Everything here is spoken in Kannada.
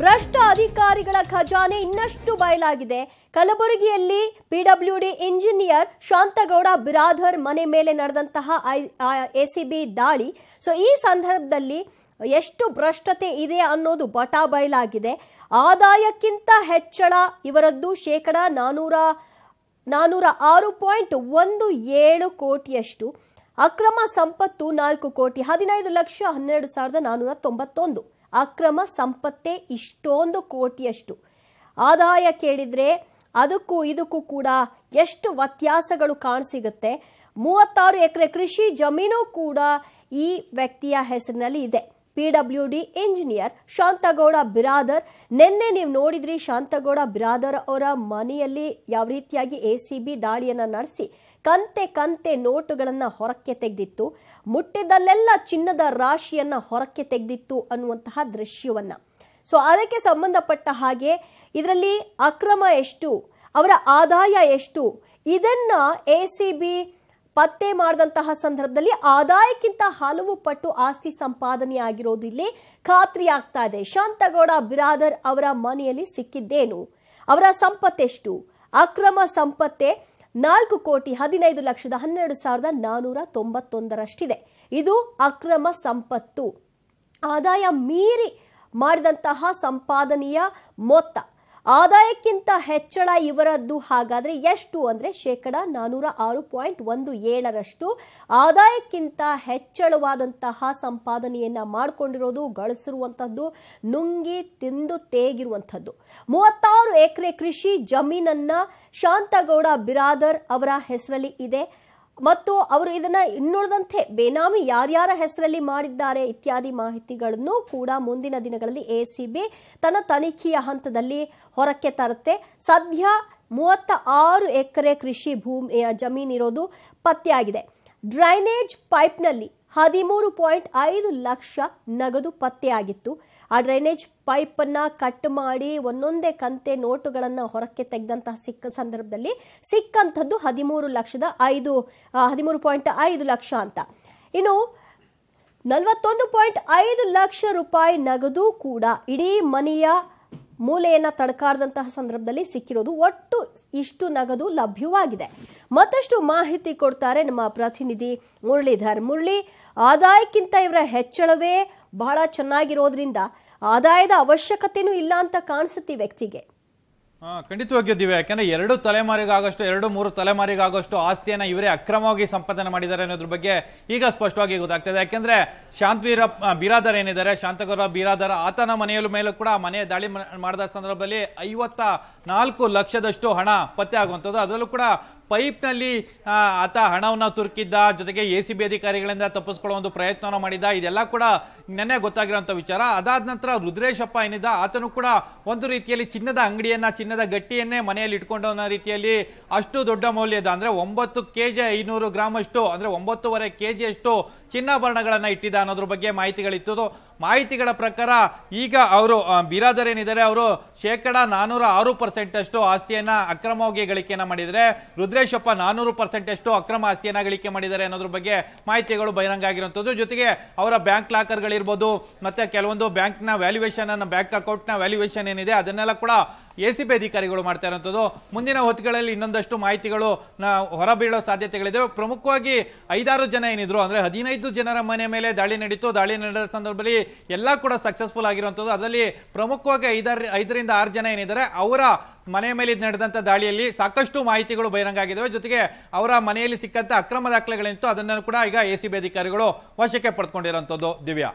ಭ್ರಷ್ಟ ಅಧಿಕಾರಿಗಳ ಖಜಾನೆ ಇನ್ನಷ್ಟು ಬಯಲಾಗಿದೆ ಕಲಬುರಗಿಯಲ್ಲಿ ಡಿ ಇಂಜಿನಿಯರ್ ಶಾಂತಗೌಡ ಬಿರಾಧರ್ ಮನೆ ಮೇಲೆ ನಡೆದಂತಹ ಐ ಎಸಿಬಿ ದಾಳಿ ಸೊ ಈ ಸಂದರ್ಭದಲ್ಲಿ ಎಷ್ಟು ಭ್ರಷ್ಟತೆ ಇದೆ ಅನ್ನೋದು ಬಟಾ ಬಯಲಾಗಿದೆ ಆದಾಯಕ್ಕಿಂತ ಹೆಚ್ಚಳ ಇವರದ್ದು ಶೇಕಡ ನಾನೂರ ನಾನೂರ ಆರು ಪಾಯಿಂಟ್ ಒಂದು ಏಳು ಕೋಟಿಯಷ್ಟು ಅಕ್ರಮ ಸಂಪತ್ತು ನಾಲ್ಕು ಕೋಟಿ ಹದಿನೈದು ಲಕ್ಷ ಹನ್ನೆರಡು ಸಾವಿರದ ನಾನ್ನೂರ ತೊಂಬತ್ತೊಂದು ಅಕ್ರಮ ಸಂಪತ್ತೆ ಇಷ್ಟೊಂದು ಕೋಟಿಯಷ್ಟು ಆದಾಯ ಕೇಳಿದರೆ ಅದಕ್ಕೂ ಇದಕ್ಕೂ ಕೂಡ ಎಷ್ಟು ವ್ಯತ್ಯಾಸಗಳು ಕಾಣಸಿಗುತ್ತೆ ಮೂವತ್ತಾರು ಎಕರೆ ಕೃಷಿ ಜಮೀನು ಕೂಡ ಈ ವ್ಯಕ್ತಿಯ ಹೆಸರಿನಲ್ಲಿ ಇದೆ P W D engineer Shantagouda Biradar ನಿನ್ನೆ ನೀವು ನೋಡಿದ್ರಿ ಶಾಂತಗೌಡ ಬಿರಾದರ್ ಅವರ ಮನೆಯಲ್ಲಿ ಯಾವ ರೀತಿಯಾಗಿ ಎ ಸಿ ಬಿ ದಾಳಿಯನ್ನು ನಡೆಸಿ ಕಂತೆ ಕಂತೆ ನೋಟುಗಳನ್ನು ಹೊರಕ್ಕೆ ತೆಗೆದಿತ್ತು ಮುಟ್ಟಿದಲ್ಲೆಲ್ಲ ಚಿನ್ನದ ರಾಶಿಯನ್ನು ಹೊರಕ್ಕೆ ತೆಗೆದಿತ್ತು ಅನ್ನುವಂತಹ ದೃಶ್ಯವನ್ನು ಸೊ ಅದಕ್ಕೆ ಸಂಬಂಧಪಟ್ಟ ಹಾಗೆ ಇದರಲ್ಲಿ ಅಕ್ರಮ ಎಷ್ಟು ಅವರ ಆದಾಯ ಎಷ್ಟು ಇದನ್ನು ಎ ಸಿ ಬಿ ಪತ್ತೆ ಮಾಡಿದಂತಹ ಸಂದರ್ಭದಲ್ಲಿ ಆದಾಯಕ್ಕಿಂತ ಹಲವು ಪಟ್ಟು ಆಸ್ತಿ ಆಗಿರೋದು ಇಲ್ಲಿ ಆಗ್ತಾ ಇದೆ ಶಾಂತಗೌಡ ಬಿರಾದರ್ ಅವರ ಮನೆಯಲ್ಲಿ ಸಿಕ್ಕಿದ್ದೇನು ಅವರ ಸಂಪತ್ತೆಷ್ಟು ಅಕ್ರಮ ಸಂಪತ್ತೆ ನಾಲ್ಕು ಕೋಟಿ ಹದಿನೈದು ಲಕ್ಷದ ಹನ್ನೆರಡು ಸಾವಿರದ ನಾನೂರ ತೊಂಬತ್ತೊಂದರಷ್ಟಿದೆ ಇದು ಅಕ್ರಮ ಸಂಪತ್ತು ಆದಾಯ ಮೀರಿ ಮಾಡಿದಂತಹ ಸಂಪಾದನೆಯ ಮೊತ್ತ ಆದಾಯಕ್ಕಿಂತ ಹೆಚ್ಚಳ ಇವರದ್ದು ಹಾಗಾದರೆ ಎಷ್ಟು ಅಂದರೆ ಶೇಕಡ ನಾನ್ನೂರ ಆರು ಪಾಯಿಂಟ್ ಒಂದು ಏಳರಷ್ಟು ಆದಾಯಕ್ಕಿಂತ ಹೆಚ್ಚಳವಾದಂತಹ ಸಂಪಾದನೆಯನ್ನು ಮಾಡಿಕೊಂಡಿರೋದು ಗಳಿಸಿರುವಂಥದ್ದು ನುಂಗಿ ತಿಂದು ತೇಗಿರುವಂಥದ್ದು ಮೂವತ್ತಾರು ಎಕರೆ ಕೃಷಿ ಜಮೀನನ್ನು ಶಾಂತಗೌಡ ಬಿರಾದರ್ ಅವರ ಹೆಸರಲ್ಲಿ ಇದೆ ಮತ್ತು ಅವರು ಇದನ್ನ ಇನ್ನುಳಿದಂತೆ ಬೇನಾಮಿ ಯಾರ್ಯಾರ ಹೆಸರಲ್ಲಿ ಮಾಡಿದ್ದಾರೆ ಇತ್ಯಾದಿ ಮಾಹಿತಿಗಳನ್ನು ಕೂಡ ಮುಂದಿನ ದಿನಗಳಲ್ಲಿ ಬಿ ತನ್ನ ತನಿಖೆಯ ಹಂತದಲ್ಲಿ ಹೊರಕ್ಕೆ ತರುತ್ತೆ ಸದ್ಯ ಮೂವತ್ತ ಆರು ಎಕರೆ ಕೃಷಿ ಭೂಮಿಯ ಜಮೀನಿರೋದು ಪತ್ತೆಯಾಗಿದೆ ಡ್ರೈನೇಜ್ ಪೈಪ್ನಲ್ಲಿ ಹದಿಮೂರು ಪಾಯಿಂಟ್ ಐದು ಲಕ್ಷ ನಗದು ಪತ್ತೆಯಾಗಿತ್ತು ಆ ಡ್ರೈನೇಜ್ ಪೈಪನ್ನ ಕಟ್ ಮಾಡಿ ಒಂದೊಂದೇ ಕಂತೆ ನೋಟುಗಳನ್ನು ಹೊರಕ್ಕೆ ತೆಗೆದಂತಹ ಸಿಕ್ಕ ಸಂದರ್ಭದಲ್ಲಿ ಸಿಕ್ಕಂಥದ್ದು ಹದಿಮೂರು ಲಕ್ಷದ ಐದು ಹದಿಮೂರು ಪಾಯಿಂಟ್ ಐದು ಲಕ್ಷ ಅಂತ ಇನ್ನು ನಲವತ್ತೊಂದು ಪಾಯಿಂಟ್ ಐದು ಲಕ್ಷ ರೂಪಾಯಿ ನಗದು ಕೂಡ ಇಡೀ ಮನೆಯ ಮೂಲೆಯನ್ನು ತಡ್ಕಾರ್ದಂತಹ ಸಂದರ್ಭದಲ್ಲಿ ಸಿಕ್ಕಿರೋದು ಒಟ್ಟು ಇಷ್ಟು ನಗದು ಲಭ್ಯವಾಗಿದೆ ಮತ್ತಷ್ಟು ಮಾಹಿತಿ ಕೊಡ್ತಾರೆ ನಮ್ಮ ಪ್ರತಿನಿಧಿ ಮುರಳೀಧರ್ ಮುರಳಿ ಆದಾಯಕ್ಕಿಂತ ಇವರ ಹೆಚ್ಚಳವೇ ಬಹಳ ಚೆನ್ನಾಗಿರೋದ್ರಿಂದ ಆದಾಯದ ಅವಶ್ಯಕತೆನೂ ಇಲ್ಲ ಅಂತ ಕಾಣಿಸುತ್ತಿ ವ್ಯಕ್ತಿಗೆ ಖಂಡಿತವಾಗಿ ದಿವ್ಯ ಯಾಕಂದ್ರೆ ಎರಡು ತಲೆಮಾರಿಗಾಗಷ್ಟು ಎರಡು ಮೂರು ತಲೆಮಾರಿಗಾಗಷ್ಟು ಆಸ್ತಿಯನ್ನ ಇವರೇ ಅಕ್ರಮವಾಗಿ ಸಂಪಾದನೆ ಮಾಡಿದ್ದಾರೆ ಅನ್ನೋದ್ರ ಬಗ್ಗೆ ಈಗ ಸ್ಪಷ್ಟವಾಗಿ ಗೊತ್ತಾಗ್ತದೆ ಯಾಕೆಂದ್ರೆ ಶಾಂತವೀರ ಬಿರಾದರ್ ಏನಿದ್ದಾರೆ ಶಾಂತಗೌರ ಬೀರಾದಾರ ಆತನ ಮನೆಯ ಮೇಲೂ ಕೂಡ ಮನೆ ದಾಳಿ ಮಾಡಿದ ಸಂದರ್ಭದಲ್ಲಿ ಐವತ್ತ ನಾಲ್ಕು ಲಕ್ಷದಷ್ಟು ಹಣ ಪತ್ತೆ ಆಗುವಂಥದ್ದು ಅದರಲ್ಲೂ ಕೂಡ ಪೈಪ್ನಲ್ಲಿ ಆತ ಹಣವನ್ನು ತುರುಕಿದ್ದ ಜೊತೆಗೆ ಎ ಸಿ ಬಿ ಅಧಿಕಾರಿಗಳಿಂದ ತಪ್ಪಿಸ್ಕೊಳ್ಳೋ ಒಂದು ಪ್ರಯತ್ನವನ್ನು ಮಾಡಿದ್ದ ಇದೆಲ್ಲ ಕೂಡ ನೆನ್ನೆ ಗೊತ್ತಾಗಿರುವಂಥ ವಿಚಾರ ಅದಾದ ನಂತರ ರುದ್ರೇಶಪ್ಪ ಏನಿದ್ದ ಆತನು ಕೂಡ ಒಂದು ರೀತಿಯಲ್ಲಿ ಚಿನ್ನದ ಅಂಗಡಿಯನ್ನು ಚಿನ್ನದ ಗಟ್ಟಿಯನ್ನೇ ಮನೆಯಲ್ಲಿ ಇಟ್ಕೊಂಡು ಅನ್ನೋ ರೀತಿಯಲ್ಲಿ ಅಷ್ಟು ದೊಡ್ಡ ಮೌಲ್ಯದ ಅಂದರೆ ಒಂಬತ್ತು ಕೆ ಜಿ ಐನೂರು ಗ್ರಾಮಷ್ಟು ಅಂದರೆ ಒಂಬತ್ತೂವರೆ ಕೆ ಜಿಯಷ್ಟು ಚಿನ್ನಾಭರಣಗಳನ್ನು ಇಟ್ಟಿದ್ದ ಅನ್ನೋದ್ರ ಬಗ್ಗೆ ಮಾಹಿತಿಗಳಿತ್ತು ಮಾಹಿತಿಗಳ ಪ್ರಕಾರ ಈಗ ಅವರು ಬಿರಾದರ್ ಏನಿದ್ದಾರೆ ಅವರು ಶೇಕಡ ನಾನೂರ ಆರು ಪರ್ಸೆಂಟ್ ಅಷ್ಟು ಆಸ್ತಿಯನ್ನ ಅಕ್ರಮವಾಗಿ ಗಳಿಕೆಯನ್ನ ಮಾಡಿದರೆ ರುದ್ರೇಶಪ್ಪ ನಾನೂರು ಪರ್ಸೆಂಟ್ ಅಷ್ಟು ಅಕ್ರಮ ಆಸ್ತಿಯನ್ನ ಗಳಿಕೆ ಮಾಡಿದ್ದಾರೆ ಅನ್ನೋದ್ರ ಬಗ್ಗೆ ಮಾಹಿತಿಗಳು ಬಹಿರಂಗ ಆಗಿರುವಂಥದ್ದು ಜೊತೆಗೆ ಅವರ ಬ್ಯಾಂಕ್ ಲಾಕರ್ಗಳಿರ್ಬೋದು ಮತ್ತೆ ಕೆಲವೊಂದು ಬ್ಯಾಂಕ್ನ ವ್ಯಾಲ್ಯುವೇಷನ್ ಅನ್ನ ಬ್ಯಾಂಕ್ ಅಕೌಂಟ್ನ ವ್ಯಾಲ್ಯೂಯೇಷನ್ ಏನಿದೆ ಅದನ್ನೆಲ್ಲ ಕೂಡ ಎ ಸಿ ಅಧಿಕಾರಿಗಳು ಮಾಡ್ತಾ ಇರೋಂಥದ್ದು ಮುಂದಿನ ಹೊತ್ತುಗಳಲ್ಲಿ ಇನ್ನೊಂದಷ್ಟು ಮಾಹಿತಿಗಳು ಹೊರಬೀಳೋ ಸಾಧ್ಯತೆಗಳಿದೆ ಪ್ರಮುಖವಾಗಿ ಐದಾರು ಜನ ಏನಿದ್ರು ಅಂದರೆ ಹದಿನೈದು ಜನರ ಮನೆ ಮೇಲೆ ದಾಳಿ ನಡೀತು ದಾಳಿ ನಡೆದ ಸಂದರ್ಭದಲ್ಲಿ ಎಲ್ಲ ಕೂಡ ಸಕ್ಸಸ್ಫುಲ್ ಆಗಿರುವಂಥದ್ದು ಅದರಲ್ಲಿ ಪ್ರಮುಖವಾಗಿ ಐದಾರು ಐದರಿಂದ ಆರು ಜನ ಏನಿದ್ದಾರೆ ಅವರ ಮನೆ ಮೇಲೆ ನಡೆದಂಥ ದಾಳಿಯಲ್ಲಿ ಸಾಕಷ್ಟು ಮಾಹಿತಿಗಳು ಬಹಿರಂಗ ಆಗಿದ್ದಾವೆ ಜೊತೆಗೆ ಅವರ ಮನೆಯಲ್ಲಿ ಸಿಕ್ಕಂಥ ಅಕ್ರಮ ದಾಖಲೆಗಳೇನಿತ್ತು ಅದನ್ನು ಕೂಡ ಈಗ ಎ ಸಿ ಅಧಿಕಾರಿಗಳು ವಶಕ್ಕೆ ಪಡ್ಕೊಂಡಿರುವಂಥದ್ದು ದಿವ್ಯಾ